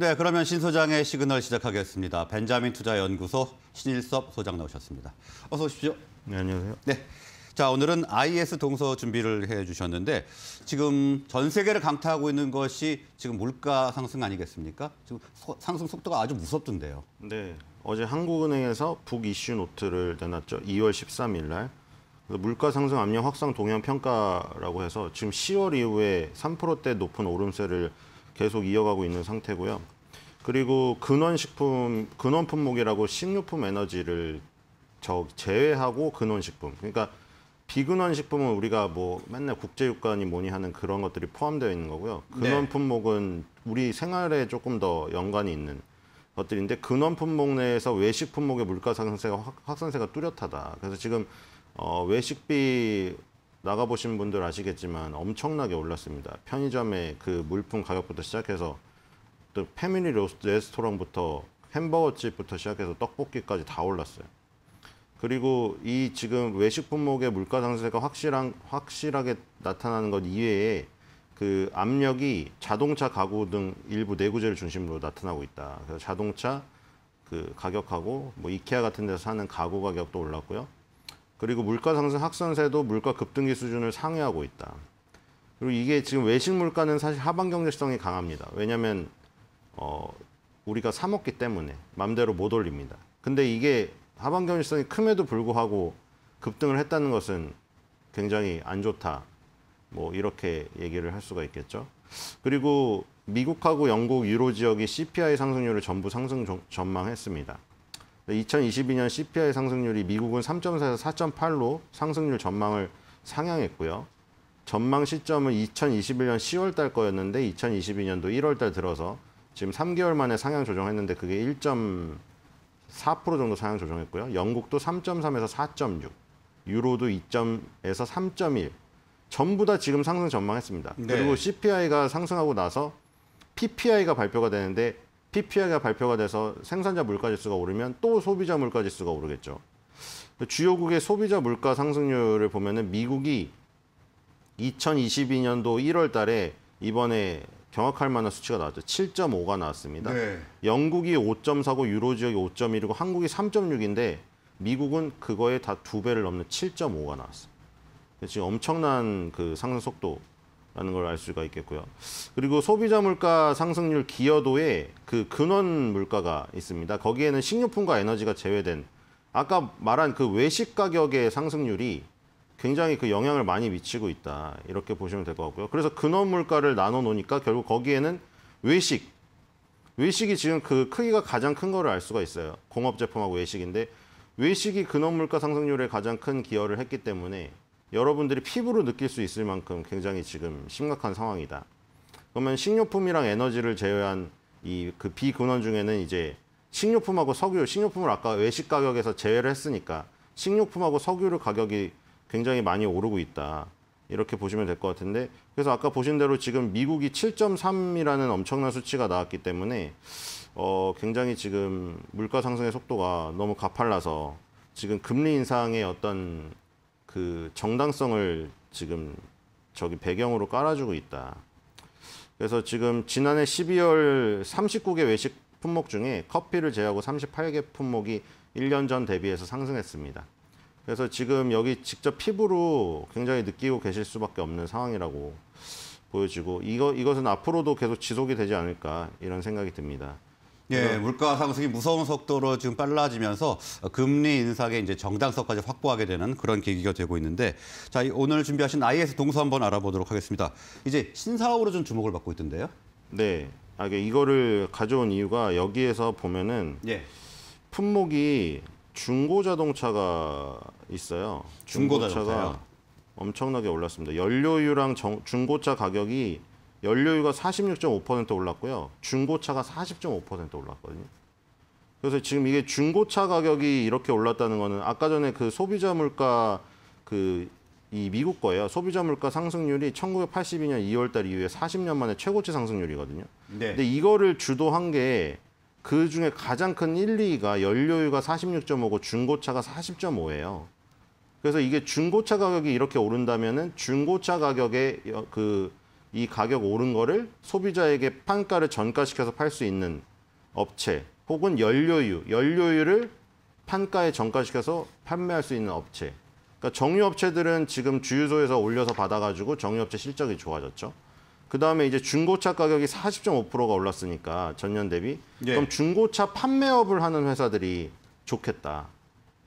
네, 그러면 신 소장의 시그널 시작하겠습니다. 벤자민 투자연구소 신일섭 소장 나오셨습니다. 어서 오십시오. 네, 안녕하세요. 네. 자, 오늘은 IS 동서 준비를 해 주셨는데 지금 전 세계를 강타하고 있는 것이 지금 물가 상승 아니겠습니까? 지금 소, 상승 속도가 아주 무섭던데요. 네. 어제 한국은행에서 북 이슈 노트를 내놨죠. 2월 13일 날. 물가 상승 압력 확산 동향 평가라고 해서 지금 10월 이후에 3%대 높은 오름세를 계속 이어가고 있는 상태고요. 그리고 근원식품, 근원품목이라고 식료품 에너지를 저 제외하고 근원식품. 그러니까 비근원식품은 우리가 뭐 맨날 국제유가니 뭐니 하는 그런 것들이 포함되어 있는 거고요. 네. 근원품목은 우리 생활에 조금 더 연관이 있는 것들인데 근원품목 내에서 외식품목의 물가 상승세가 확, 확산세가 뚜렷하다. 그래서 지금 어, 외식비 나가보신 분들 아시겠지만 엄청나게 올랐습니다. 편의점의 그 물품 가격부터 시작해서 또 패밀리 레스토랑부터 햄버거집부터 시작해서 떡볶이까지 다 올랐어요. 그리고 이 지금 외식 품목의 물가 상승세가 확실한 확실하게 나타나는 것 이외에 그 압력이 자동차 가구 등 일부 내구재를 중심으로 나타나고 있다. 그래서 자동차 그 가격하고 뭐 이케아 같은 데서 사는 가구 가격도 올랐고요. 그리고 물가 상승 확산세도 물가 급등기 수준을 상회하고 있다. 그리고 이게 지금 외식 물가는 사실 하반 경제성이 강합니다. 왜냐하면 어, 우리가 사 먹기 때문에 맘대로 못 올립니다. 근데 이게 하반 경제성이 큼에도 불구하고 급등을 했다는 것은 굉장히 안 좋다. 뭐 이렇게 얘기를 할 수가 있겠죠. 그리고 미국하고 영국 유로 지역이 CPI 상승률을 전부 상승 전망했습니다. 2022년 CPI 상승률이 미국은 3.4에서 4.8로 상승률 전망을 상향했고요. 전망 시점은 2021년 10월 달 거였는데 2022년도 1월 달 들어서 지금 3개월 만에 상향 조정했는데 그게 1.4% 정도 상향 조정했고요. 영국도 3.3에서 4.6, 유로도 2.에서 3.1. 전부 다 지금 상승 전망했습니다. 네. 그리고 CPI가 상승하고 나서 PPI가 발표가 되는데 PPI가 발표가 돼서 생산자 물가지수가 오르면 또 소비자 물가지수가 오르겠죠. 주요국의 소비자 물가 상승률을 보면 미국이 2022년도 1월 달에 이번에 경악할 만한 수치가 나왔죠. 7.5가 나왔습니다. 네. 영국이 5.4고 유로 지역이 5.1이고 한국이 3.6인데 미국은 그거에 다 두 배를 넘는 7.5가 나왔어요. 지금 엄청난 그 상승 속도 라는 걸 알 수가 있겠고요. 그리고 소비자 물가 상승률 기여도에 그 근원 물가가 있습니다. 거기에는 식료품과 에너지가 제외된 아까 말한 그 외식 가격의 상승률이 굉장히 그 영향을 많이 미치고 있다. 이렇게 보시면 될 것 같고요. 그래서 근원 물가를 나눠 놓으니까 결국 거기에는 외식 외식이 지금 그 크기가 가장 큰 거를 알 수가 있어요. 공업 제품하고 외식인데 외식이 근원 물가 상승률에 가장 큰 기여를 했기 때문에 여러분들이 피부로 느낄 수 있을 만큼 굉장히 지금 심각한 상황이다. 그러면 식료품이랑 에너지를 제외한 이 그 비근원 중에는 이제 식료품하고 석유, 식료품을 아까 외식 가격에서 제외를 했으니까 식료품하고 석유를 가격이 굉장히 많이 오르고 있다. 이렇게 보시면 될 것 같은데 그래서 아까 보신 대로 지금 미국이 7.3이라는 엄청난 수치가 나왔기 때문에 어, 굉장히 지금 물가 상승의 속도가 너무 가팔라서 지금 금리 인상의 어떤 그 정당성을 지금 저기 배경으로 깔아주고 있다. 그래서 지금 지난해 12월 39개 외식 품목 중에 커피를 제외하고 38개 품목이 1년 전 대비해서 상승했습니다. 그래서 지금 여기 직접 피부로 굉장히 느끼고 계실 수밖에 없는 상황이라고 보여지고 이거, 이것은 앞으로도 계속 지속이 되지 않을까 이런 생각이 듭니다. 예, 물가 상승이 무서운 속도로 지금 빨라지면서 금리 인상의 이제 정당성까지 확보하게 되는 그런 계기가 되고 있는데 자, 오늘 준비하신 IS 동서 한번 알아보도록 하겠습니다. 이제 신사업으로 좀 주목을 받고 있던데요. 네. 아, 이거를 가져온 이유가 여기에서 보면은 예. 품목이 중고 자동차가 있어요. 중고 자동차가 엄청나게 올랐습니다. 연료유랑 정, 중고차 가격이 연료유가 46.5% 올랐고요. 중고차가 40.5% 올랐거든요. 그래서 지금 이게 중고차 가격이 이렇게 올랐다는 거는 아까 전에 그 소비자 물가 그 이 미국 거예요. 소비자 물가 상승률이 1982년 2월 달 이후에 40년 만에 최고치 상승률이거든요. 네. 근데 이거를 주도한 게 그 중에 가장 큰 1, 2위가 연료유가 46.5고 중고차가 40.5예요. 그래서 이게 중고차 가격이 이렇게 오른다면은 중고차 가격의 그이 가격 오른 거를 소비자에게 판가를 전가시켜서 팔 수 있는 업체 혹은 연료유, 연료유를 판가에 전가시켜서 판매할 수 있는 업체. 그러니까 정유업체들은 지금 주유소에서 올려서 받아가지고 정유업체 실적이 좋아졌죠. 그 다음에 이제 중고차 가격이 40.5%가 올랐으니까 전년 대비. 예. 그럼 중고차 판매업을 하는 회사들이 좋겠다.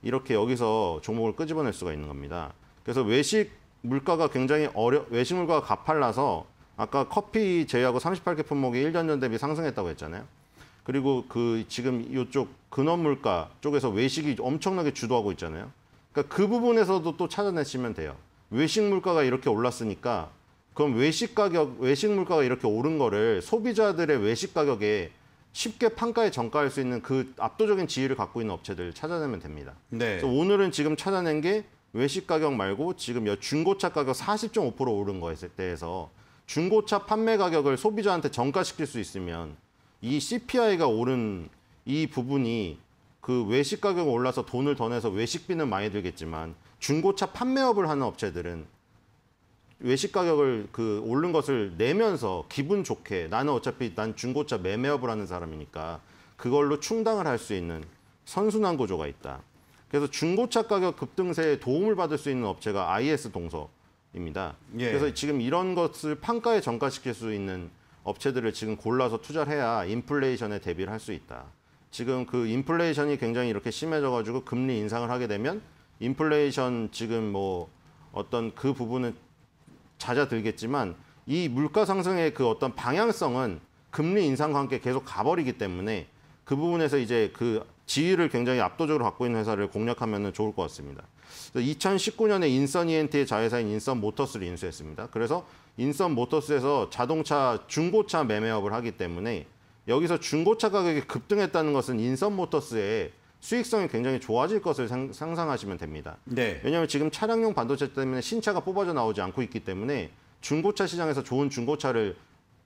이렇게 여기서 종목을 끄집어낼 수가 있는 겁니다. 그래서 외식 물가가 굉장히 어려, 외식 물가가 가팔라서 아까 커피 제외하고 38개 품목이 1년 전 대비 상승했다고 했잖아요. 그리고 그 지금 이쪽 근원 물가 쪽에서 외식이 엄청나게 주도하고 있잖아요. 그러니까 그 부분에서도 또 찾아내시면 돼요. 외식 물가가 이렇게 올랐으니까 그럼 외식 가격, 외식 물가가 이렇게 오른 거를 소비자들의 외식 가격에 쉽게 판가에 정가할 수 있는 그 압도적인 지위를 갖고 있는 업체들 찾아내면 됩니다. 네. 그래서 오늘은 지금 찾아낸 게 외식 가격 말고 지금 중고차 가격 40.5% 오른 거에 대해서 중고차 판매 가격을 소비자한테 정가시킬 수 있으면 이 CPI가 오른 이 부분이 그 외식 가격 올라서 돈을 더 내서 외식비는 많이 들겠지만 중고차 판매업을 하는 업체들은 외식 가격을 그 오른 것을 내면서 기분 좋게 나는 어차피 난 중고차 매매업을 하는 사람이니까 그걸로 충당을 할 수 있는 선순환 구조가 있다. 그래서 중고차 가격 급등세에 도움을 받을 수 있는 업체가 IS 동서 입니다. 예. 그래서 지금 이런 것을 판가에 전가시킬 수 있는 업체들을 지금 골라서 투자를 해야 인플레이션에 대비를 할 수 있다. 지금 그 인플레이션이 굉장히 이렇게 심해져가지고 금리 인상을 하게 되면 인플레이션 지금 뭐 어떤 그 부분은 잦아들겠지만 이 물가 상승의 그 어떤 방향성은 금리 인상과 함께 계속 가버리기 때문에 그 부분에서 이제 그 지위를 굉장히 압도적으로 갖고 있는 회사를 공략하면 좋을 것 같습니다. 2019년에 인선 e 엔 t 의 자회사인 인선 모터스를 인수했습니다. 그래서 인선 모터스에서 자동차 중고차 매매업을 하기 때문에 여기서 중고차 가격이 급등했다는 것은 인선 모터스의 수익성이 굉장히 좋아질 것을 상상하시면 됩니다. 네. 왜냐하면 지금 차량용 반도체 때문에 신차가 뽑아져 나오지 않고 있기 때문에 중고차 시장에서 좋은 중고차를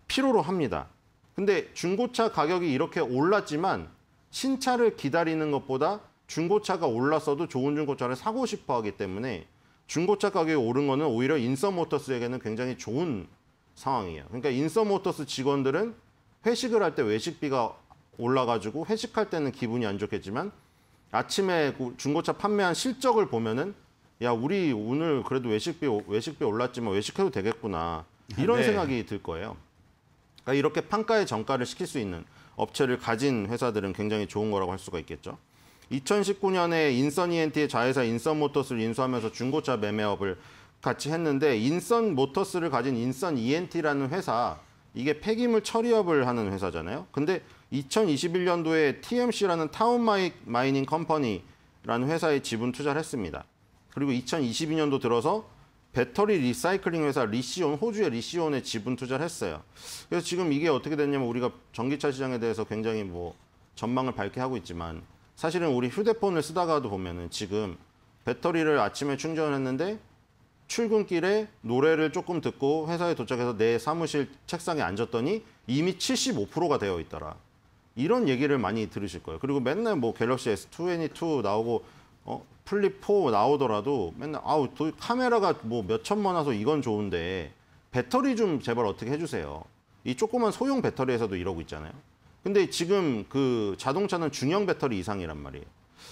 필요로 합니다. 근데 중고차 가격이 이렇게 올랐지만 신차를 기다리는 것보다 중고차가 올랐어도 좋은 중고차를 사고 싶어 하기 때문에 중고차 가격이 오른 거는 오히려 인썸모터스에게는 굉장히 좋은 상황이에요. 그러니까 인썸모터스 직원들은 회식을 할 때 외식비가 올라가지고 회식할 때는 기분이 안 좋겠지만 아침에 그 중고차 판매한 실적을 보면은 야 우리 오늘 그래도 외식비 외식비 올랐지만 뭐 외식해도 되겠구나 이런 네. 생각이 들 거예요. 그러니까 이렇게 판가의 정가를 시킬 수 있는 업체를 가진 회사들은 굉장히 좋은 거라고 할 수가 있겠죠. 2019년에 인선 ENT의 자회사 인선 모터스를 인수하면서 중고차 매매업을 같이 했는데 인선 모터스를 가진 인선 ENT라는 회사 이게 폐기물 처리업을 하는 회사잖아요. 근데 2021년도에 TMC라는 타운 마이, 마이닝 컴퍼니라는 회사에 지분 투자를 했습니다. 그리고 2022년도 들어서 배터리 리사이클링 회사 리시온 호주의 리시온에 지분 투자를 했어요. 그래서 지금 이게 어떻게 됐냐면 우리가 전기차 시장에 대해서 굉장히 뭐 전망을 밝게 하고 있지만 사실은 우리 휴대폰을 쓰다가도 보면은 지금 배터리를 아침에 충전했는데 출근길에 노래를 조금 듣고 회사에 도착해서 내 사무실 책상에 앉았더니 이미 75%가 되어 있더라. 이런 얘기를 많이 들으실 거예요. 그리고 맨날 뭐 갤럭시 S22 나오고 어, 플립 4 나오더라도 맨날 아우 카메라가 뭐 몇천만 와서 이건 좋은데 배터리 좀 제발 어떻게 해주세요. 이 조그만 소형 배터리에서도 이러고 있잖아요. 근데 지금 그 자동차는 중형 배터리 이상이란 말이에요.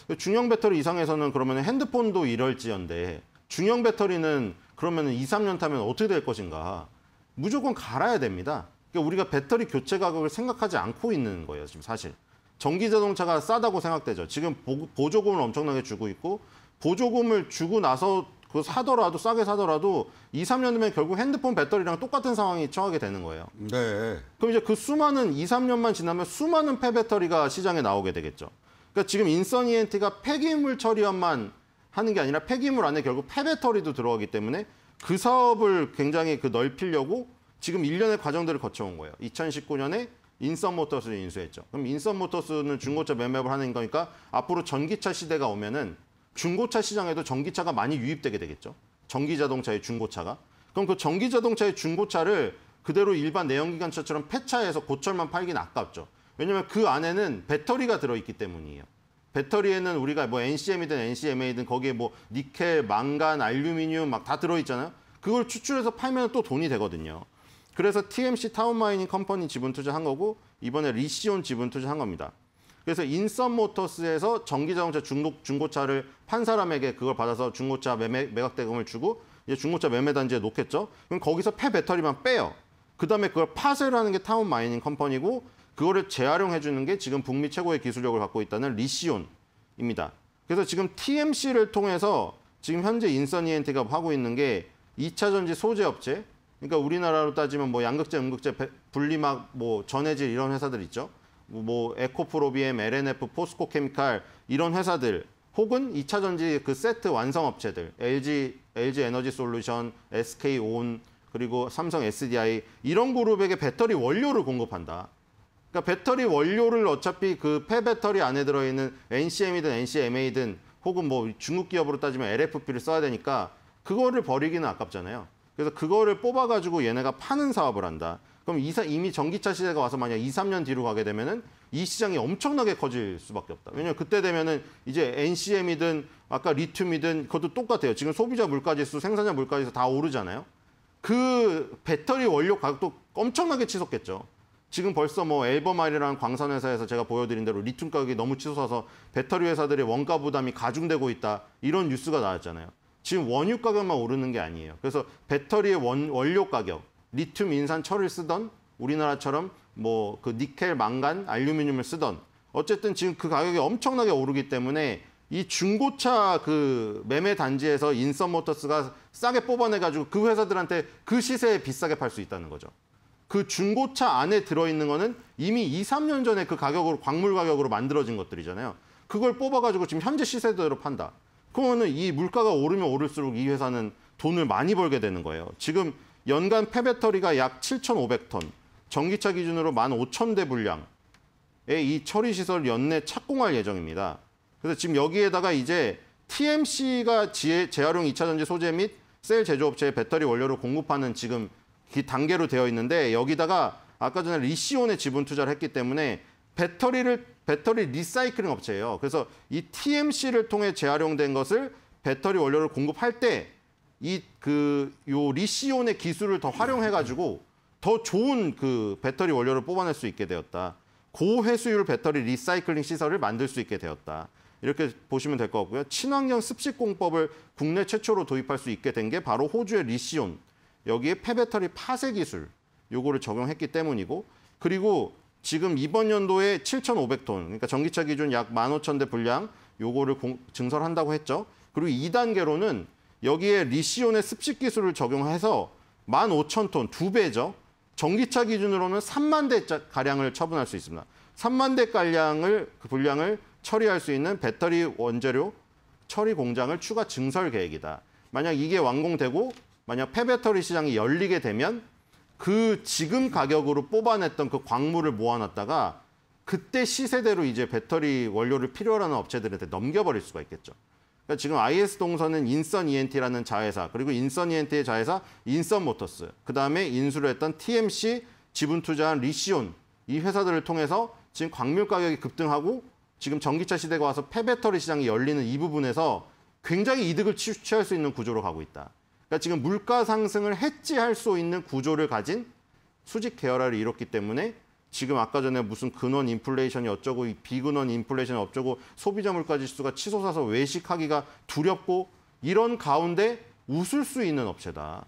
그 중형 배터리 이상에서는 그러면 핸드폰도 이럴지언데 중형 배터리는 그러면 2, 3년 타면 어떻게 될 것인가? 무조건 갈아야 됩니다. 그러니까 우리가 배터리 교체 가격을 생각하지 않고 있는 거예요, 지금 사실. 전기 자동차가 싸다고 생각되죠. 지금 보조금을 엄청나게 주고 있고 보조금을 주고 나서 그거 사더라도 싸게 사더라도 2, 3년 후면 결국 핸드폰 배터리랑 똑같은 상황이 처하게 되는 거예요. 네. 그럼 이제 그 수많은 2, 3년만 지나면 수많은 폐배터리가 시장에 나오게 되겠죠. 그러니까 지금 인선 ENT가 폐기물 처리업만 하는 게 아니라 폐기물 안에 결국 폐배터리도 들어가기 때문에 그 사업을 굉장히 그 넓히려고 지금 1년의 과정들을 거쳐온 거예요. 2019년에 인썸모터스를 인수했죠. 그럼 인썸모터스는 중고차 매매업을 하는 거니까 앞으로 전기차 시대가 오면은 중고차 시장에도 전기차가 많이 유입되게 되겠죠. 전기 자동차의 중고차가. 그럼 그 전기 자동차의 중고차를 그대로 일반 내연기관차처럼 폐차해서 고철만 팔긴 아깝죠. 왜냐하면 그 안에는 배터리가 들어있기 때문이에요. 배터리에는 우리가 뭐 NCM이든 NCMA든 거기에 뭐 니켈, 망간, 알루미늄 막 다 들어있잖아요. 그걸 추출해서 팔면 또 돈이 되거든요. 그래서 TMC 타운마이닝 컴퍼니 지분 투자한 거고 이번에 리시온 지분 투자한 겁니다. 그래서 인썸 모터스에서 전기자동차 중고, 중고차를 판 사람에게 그걸 받아서 중고차 매매, 매각 대금을 주고 이제 중고차 매매 단지에 놓겠죠. 그럼 거기서 폐 배터리만 빼요. 그다음에 그걸 파쇄라는 게 타운 마이닝 컴퍼니고 그거를 재활용해 주는 게 지금 북미 최고의 기술력을 갖고 있다는 리시온입니다. 그래서 지금 TMC를 통해서 지금 현재 인선 이엔티가 e 하고 있는 게 2차 전지 소재 업체, 그러니까 우리나라로 따지면 뭐 양극재, 음극재, 분리막, 뭐 전해질 이런 회사들 있죠. 뭐 에코프로비엠, LNF, 포스코케미칼 이런 회사들 혹은 2차 전지 그 세트 완성 업체들 LG LG 에너지 솔루션, SK 온 그리고 삼성 SDI 이런 그룹에게 배터리 원료를 공급한다. 그러니까 배터리 원료를 어차피 그 폐배터리 안에 들어있는 NCM이든 NCMA든 혹은 뭐 중국 기업으로 따지면 LFP를 써야 되니까 그거를 버리기는 아깝잖아요. 그래서 그거를 뽑아가지고 얘네가 파는 사업을 한다. 그럼 이사, 이미 전기차 시대가 와서 만약 2, 3년 뒤로 가게 되면은 이 시장이 엄청나게 커질 수밖에 없다. 왜냐면 그때 되면은 이제 NCM이든 아까 리튬이든 그것도 똑같아요. 지금 소비자 물가지수, 생산자 물가지수 다 오르잖아요. 그 배터리 원료 가격도 엄청나게 치솟겠죠. 지금 벌써 뭐 엘버마일이라는 광산회사에서 제가 보여드린 대로 리튬 가격이 너무 치솟아서 배터리 회사들의 원가 부담이 가중되고 있다. 이런 뉴스가 나왔잖아요. 지금 원유 가격만 오르는 게 아니에요. 그래서 배터리의 원, 원료 가격, 리튬 인산 철을 쓰던 우리나라처럼 뭐 그 니켈, 망간, 알루미늄을 쓰던 어쨌든 지금 그 가격이 엄청나게 오르기 때문에 이 중고차 그 매매 단지에서 인썸 모터스가 싸게 뽑아내 가지고 그 회사들한테 그 시세에 비싸게 팔 수 있다는 거죠. 그 중고차 안에 들어 있는 거는 이미 2, 3년 전에 그 가격으로 광물 가격으로 만들어진 것들이잖아요. 그걸 뽑아 가지고 지금 현재 시세대로 판다. 그러면이 물가가 오르면 오를수록 이 회사는 돈을 많이 벌게 되는 거예요. 지금 연간 폐배터리가 약 7,500톤, 전기차 기준으로 15,000대 분량의 이 처리 시설 연내 착공할 예정입니다. 그래서 지금 여기에다가 이제 TMC가 재활용 2차 전지 소재 및 셀 제조업체에 배터리 원료를 공급하는 지금 단계로 되어 있는데 여기다가 아까 전에 리시온에 지분 투자를 했기 때문에 배터리를 배터리 리사이클링 업체예요. 그래서 이 TMC를 통해 재활용된 것을 배터리 원료를 공급할 때 이그요 리시온의 기술을 더 활용해 가지고 더 좋은 그 배터리 원료를 뽑아낼 수 있게 되었다. 고회수율 배터리 리사이클링 시설을 만들 수 있게 되었다. 이렇게 보시면 될 것 같고요. 친환경 습식 공법을 국내 최초로 도입할 수 있게 된 게 바로 호주의 리시온 여기에 폐배터리 파쇄 기술 요거를 적용했기 때문이고 그리고 지금 이번 연도에 7,500톤 그러니까 전기차 기준 약 15,000대 분량 요거를 증설한다고 했죠. 그리고 2단계로는 여기에 리시온의 습식 기술을 적용해서 15,000톤, 두배죠 전기차 기준으로는 3만 대가량을 처분할 수 있습니다. 3만 대가량을, 그 분량을 처리할 수 있는 배터리 원재료 처리 공장을 추가 증설 계획이다. 만약 이게 완공되고 만약 폐배터리 시장이 열리게 되면 그 지금 가격으로 뽑아냈던 그 광물을 모아놨다가 그때 시세대로 이제 배터리 원료를 필요로 하는 업체들한테 넘겨버릴 수가 있겠죠. 그러니까 지금 IS 동선은 인선 ENT라는 자회사, 그리고 인선 ENT의 자회사 인선 모터스, 그다음에 인수를 했던 TMC 지분 투자한 리시온 이 회사들을 통해서 지금 광물 가격이 급등하고 지금 전기차 시대가 와서 폐배터리 시장이 열리는 이 부분에서 굉장히 이득을 취할 수 있는 구조로 가고 있다. 그러니까 지금 물가 상승을 해지할 수 있는 구조를 가진 수직 계열화를 이뤘기 때문에 지금 아까 전에 무슨 근원 인플레이션이 어쩌고 비근원 인플레이션이 어쩌고 소비자 물가 지수가 치솟아서 외식하기가 두렵고 이런 가운데 웃을 수 있는 업체다.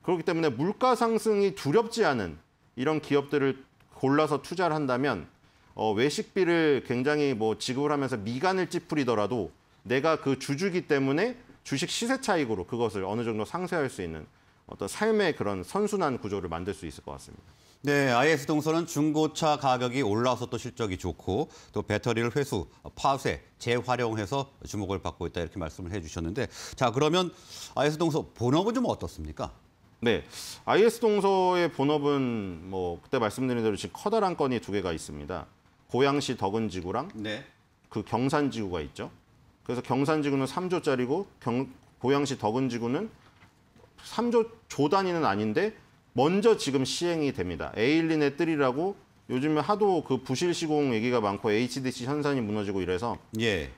그렇기 때문에 물가 상승이 두렵지 않은 이런 기업들을 골라서 투자를 한다면 어, 외식비를 굉장히 뭐 지급을 하면서 미간을 찌푸리더라도 내가 그 주주기 때문에 주식 시세 차익으로 그것을 어느 정도 상쇄할 수 있는 어떤 삶의 그런 선순환 구조를 만들 수 있을 것 같습니다. 네, IS 동선은 중고차 가격이 올라서 또 실적이 좋고 또 배터리를 회수, 파쇄, 재활용해서 주목을 받고 있다 이렇게 말씀을 해주셨는데 자 그러면 IS 동서 본업은 좀 어떻습니까? 네, IS 동서의 본업은 뭐 그때 말씀드린 대로 지금 커다란 건이 두 개가 있습니다. 고양시 덕은지구랑 네. 그 경산지구가 있죠. 그래서 경산지구는 3조짜리고 경, 고양시 덕은지구는 3조 조 단위는 아닌데 먼저 지금 시행이 됩니다. 에일린의 뜰이라고 요즘에 하도 그 부실 시공 얘기가 많고 HDC 현산이 무너지고 이래서 예.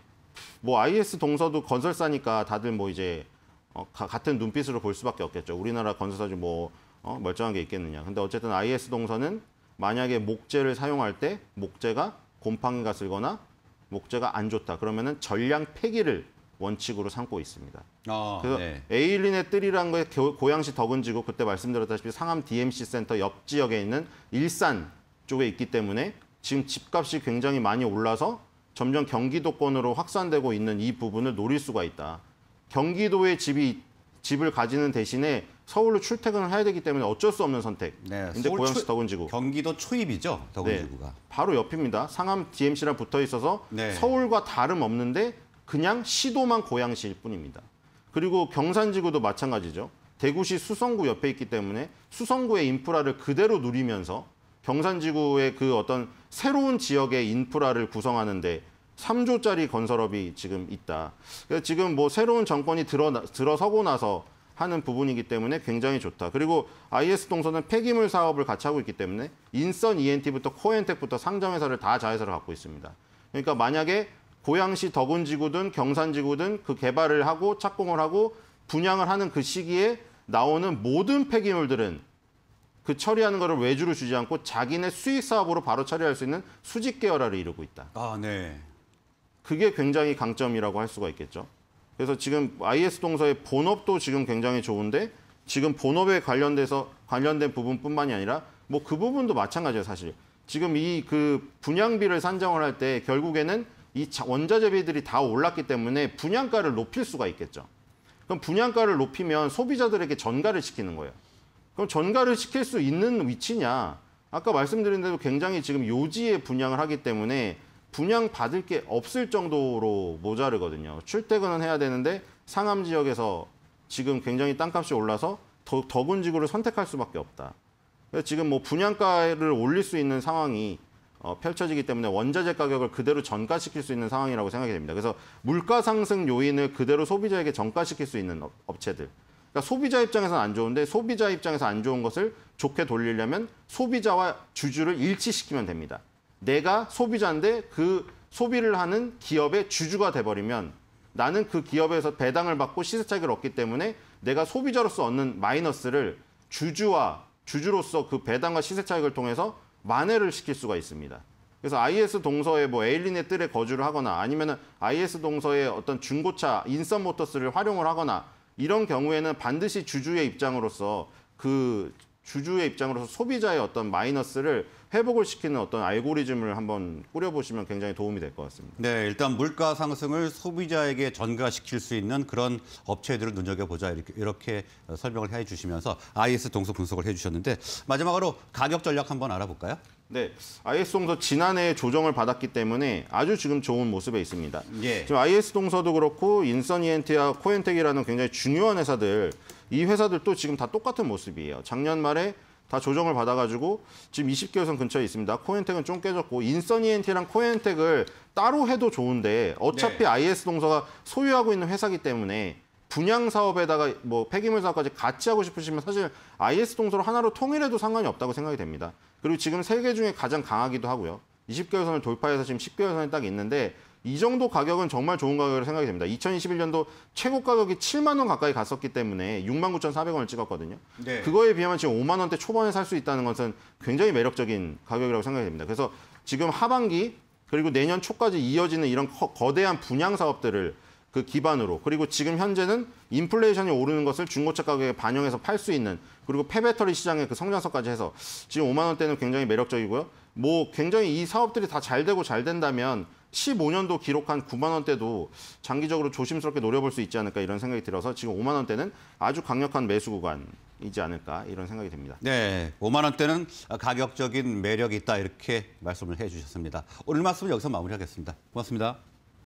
뭐 IS 동서도 건설사니까 다들 뭐 이제 어, 가, 같은 눈빛으로 볼 수밖에 없겠죠. 우리나라 건설사 중뭐 어, 멀쩡한 게 있겠느냐. 근데 어쨌든 IS 동서는 만약에 목재를 사용할 때 목재가 곰팡이가 슬거나 목재가 안 좋다. 그러면은 전량 폐기를 원칙으로 삼고 있습니다. 아, 그 네. 에일린의 뜰이라게 고양시 덕은지구 그때 말씀드렸다시피 상암 DMC 센터 옆 지역에 있는 일산 쪽에 있기 때문에 지금 집값이 굉장히 많이 올라서 점점 경기도권으로 확산되고 있는 이 부분을 노릴 수가 있다. 경기도에 집이 집을 가지는 대신에 서울로 출퇴근을 해야 되기 때문에 어쩔 수 없는 선택. 네, 근데 고양시 덕은지구. 경기도 초입이죠, 덕은지구가. 네, 바로 옆입니다. 상암 DMC랑 붙어 있어서 네. 서울과 다름 없는데 그냥 시도만 고양시일 뿐입니다. 그리고 경산지구도 마찬가지죠. 대구시 수성구 옆에 있기 때문에 수성구의 인프라를 그대로 누리면서 경산지구의 그 어떤 새로운 지역의 인프라를 구성하는데 3조짜리 건설업이 지금 있다. 그래서 지금 뭐 새로운 정권이 들어, 나 들어서고 나서 하는 부분이기 때문에 굉장히 좋다. 그리고 IS 동선은 폐기물 사업을 같이 하고 있기 때문에 인선 ENT부터 코엔텍부터 상장회사를 다 자회사를 갖고 있습니다. 그러니까 만약에 고양시 더군지구든 경산지구든 그 개발을 하고 착공을 하고 분양을 하는 그 시기에 나오는 모든 폐기물들은 그 처리하는 것을 외주로 주지 않고 자기네 수익 사업으로 바로 처리할 수 있는 수직 계열화를 이루고 있다. 아, 네. 그게 굉장히 강점이라고 할 수가 있겠죠. 그래서 지금 IS 동서의 본업도 지금 굉장히 좋은데 지금 본업에 관련돼서 관련된 부분뿐만이 아니라 뭐 그 부분도 마찬가지예요, 사실. 지금 이 그 분양비를 산정을 할 때 결국에는 이 원자 재비들이다 올랐기 때문에 분양가를 높일 수가 있겠죠. 그럼 분양가를 높이면 소비자들에게 전가를 시키는 거예요. 그럼 전가를 시킬 수 있는 위치냐? 아까 말씀드린 대로 굉장히 지금 요지에 분양을 하기 때문에 분양 받을 게 없을 정도로 모자르거든요. 출퇴근은 해야 되는데 상암 지역에서 지금 굉장히 땅값이 올라서 더, 더군 지구를 선택할 수밖에 없다. 지금 뭐 분양가를 올릴 수 있는 상황이 어, 펼쳐지기 때문에 원자재 가격을 그대로 전가시킬 수 있는 상황이라고 생각이 됩니다. 그래서 물가 상승 요인을 그대로 소비자에게 전가시킬 수 있는 업체들. 그러니까 소비자 입장에서는 안 좋은데 소비자 입장에서 안 좋은 것을 좋게 돌리려면 소비자와 주주를 일치시키면 됩니다. 내가 소비자인데 그 소비를 하는 기업의 주주가 돼버리면 나는 그 기업에서 배당을 받고 시세차익을 얻기 때문에 내가 소비자로서 얻는 마이너스를 주주와 주주로서 그 배당과 시세차익을 통해서 만회를 시킬 수가 있습니다. 그래서 IS 동서에 뭐 에일린의 뜰에 거주를 하거나 아니면은 IS 동서의 어떤 중고차 인썸 모터스를 활용을 하거나 이런 경우에는 반드시 주주의 입장으로서 그 주주의 입장으로서 소비자의 어떤 마이너스를 회복을 시키는 어떤 알고리즘을 한번 꾸려보시면 굉장히 도움이 될 것 같습니다. 네, 일단 물가 상승을 소비자에게 전가시킬 수 있는 그런 업체들을 눈여겨보자 이렇게, 이렇게 설명을 해주시면서 IS 동서 분석을 해주셨는데 마지막으로 가격 전략 한번 알아볼까요? 네, IS 동서 지난해 조정을 받았기 때문에 아주 지금 좋은 모습에 있습니다. 예. 지금 IS 동서도 그렇고 인선 이엔트와 코엔텍이라는 굉장히 중요한 회사들 이 회사들도 지금 다 똑같은 모습이에요. 작년 말에 다 조정을 받아가지고 지금 20개월선 근처에 있습니다. 코엔텍은 좀 깨졌고 인서니엔티랑 코엔텍을 따로 해도 좋은데 어차피 네. IS 동서가 소유하고 있는 회사기 때문에 분양 사업에다가 뭐 폐기물 사업까지 같이 하고 싶으시면 사실 IS 동서로 하나로 통일해도 상관이 없다고 생각이 됩니다. 그리고 지금 세계 중에 가장 강하기도 하고요. 20개월선을 돌파해서 지금 10개월선에 딱 있는데 이 정도 가격은 정말 좋은 가격이라고 생각이 됩니다. 2021년도 최고 가격이 7만 원 가까이 갔었기 때문에 6만 9,400원을 찍었거든요. 네. 그거에 비하면 지금 5만 원대 초반에 살 수 있다는 것은 굉장히 매력적인 가격이라고 생각이 됩니다. 그래서 지금 하반기 그리고 내년 초까지 이어지는 이런 거대한 분양 사업들을 그 기반으로 그리고 지금 현재는 인플레이션이 오르는 것을 중고차 가격에 반영해서 팔 수 있는 그리고 폐배터리 시장의 그 성장성까지 해서 지금 5만 원대는 굉장히 매력적이고요. 뭐 굉장히 이 사업들이 다 잘 되고 잘 된다면 15년도 기록한 9만 원대도 장기적으로 조심스럽게 노려볼 수 있지 않을까 이런 생각이 들어서 지금 5만 원대는 아주 강력한 매수 구간이지 않을까 이런 생각이 듭니다. 네, 5만 원대는 가격적인 매력이 있다 이렇게 말씀을 해주셨습니다. 오늘 말씀은 여기서 마무리하겠습니다. 고맙습니다.